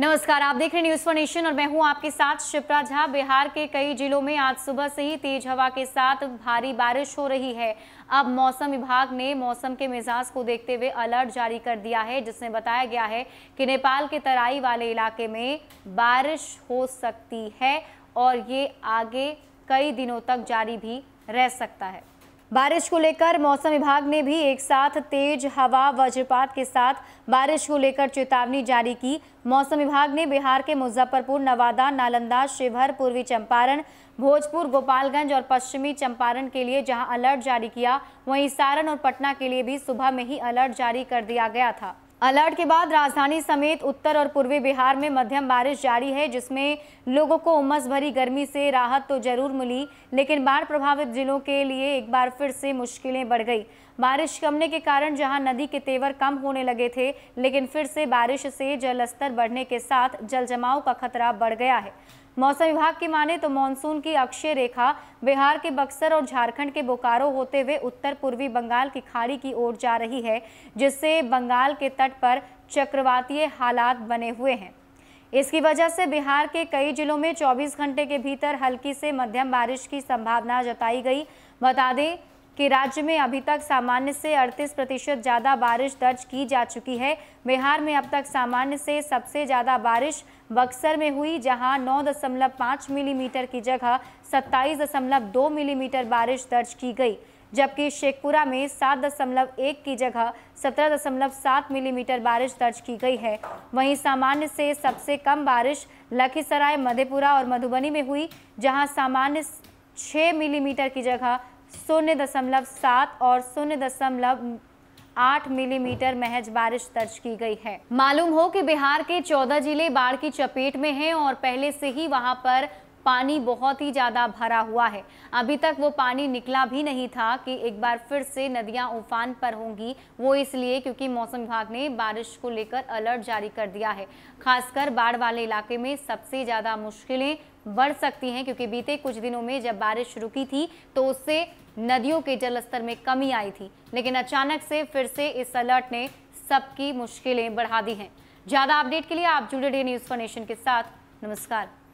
नमस्कार आप देख रहे न्यूज फॉर नेशन और मैं हूं आपके साथ शिप्रा झा बिहार के कई जिलों में आज सुबह से ही तेज हवा के साथ भारी बारिश हो रही है अब मौसम विभाग ने मौसम के मिजाज को देखते हुए अलर्ट जारी कर दिया है जिसमें बताया गया है कि नेपाल के तराई वाले इलाके में बारिश हो सकती है और ये आगे कई दिनों तक जारी भी रह सकता है बारिश को लेकर मौसम विभाग ने भी एक साथ तेज हवा वज्रपात के साथ बारिश को लेकर चेतावनी जारी की मौसम विभाग ने बिहार के मुजफ्फरपुर नवादा नालंदा शिवहर पूर्वी चंपारण भोजपुर गोपालगंज और पश्चिमी चंपारण के लिए जहां अलर्ट जारी किया वहीं सारण और पटना के लिए भी सुबह में ही अलर्ट जारी कर दिया गया था अलर्ट के बाद राजधानी समेत उत्तर और पूर्वी बिहार में मध्यम बारिश जारी है जिसमें लोगों को उमस भरी गर्मी से राहत तो जरूर मिली लेकिन बाढ़ प्रभावित जिलों के लिए एक बार फिर से मुश्किलें बढ़ गई बारिश कमने के कारण जहां नदी के तेवर कम होने लगे थे लेकिन फिर से बारिश से जलस्तर बढ़ने के साथ जल का खतरा बढ़ गया है मौसम विभाग की माने तो मानसून की अक्षय रेखा बिहार के बक्सर और झारखंड के बोकारो होते हुए उत्तर पूर्वी बंगाल की खाड़ी की ओर जा रही है जिससे बंगाल के तट पर चक्रवातीय हालात बने हुए हैं इसकी वजह से बिहार के कई जिलों में 24 घंटे के भीतर हल्की से मध्यम बारिश की संभावना जताई गई बता दें कि राज्य में अभी तक सामान्य से 38 प्रतिशत ज़्यादा बारिश दर्ज की जा चुकी है बिहार में अब तक सामान्य से सबसे ज़्यादा बारिश बक्सर में हुई जहां 9.5 मिलीमीटर की जगह 27.2 मिलीमीटर बारिश दर्ज की गई जबकि शेखपुरा में 7.1 की जगह 17.7 मिलीमीटर बारिश दर्ज की गई है वहीं सामान्य से सबसे कम बारिश लखीसराय मधेपुरा और मधुबनी में हुई जहां सामान्य 6 मिलीमीटर की जगह शून्य दशमलव सात और शून्य दशमलव आठ मिलीमीटर महज बारिश दर्ज की गई है मालूम हो कि बिहार के चौदह जिले बाढ़ की चपेट में हैं और पहले से ही वहां पर पानी बहुत ही ज़्यादा भरा हुआ है अभी तक वो पानी निकला भी नहीं था कि एक बार फिर से नदियां उफान पर होंगी वो इसलिए क्योंकि मौसम विभाग ने बारिश को लेकर अलर्ट जारी कर दिया है खासकर बाढ़ वाले इलाके में सबसे ज़्यादा मुश्किलें बढ़ सकती हैं क्योंकि बीते कुछ दिनों में जब बारिश रुकी थी तो उससे नदियों के जलस्तर में कमी आई थी लेकिन अचानक से फिर से इस अलर्ट ने सबकी मुश्किलें बढ़ा दी हैं ज़्यादा अपडेट के लिए आप जुड़े रहिए न्यूज़ फॉर नेशन के साथ नमस्कार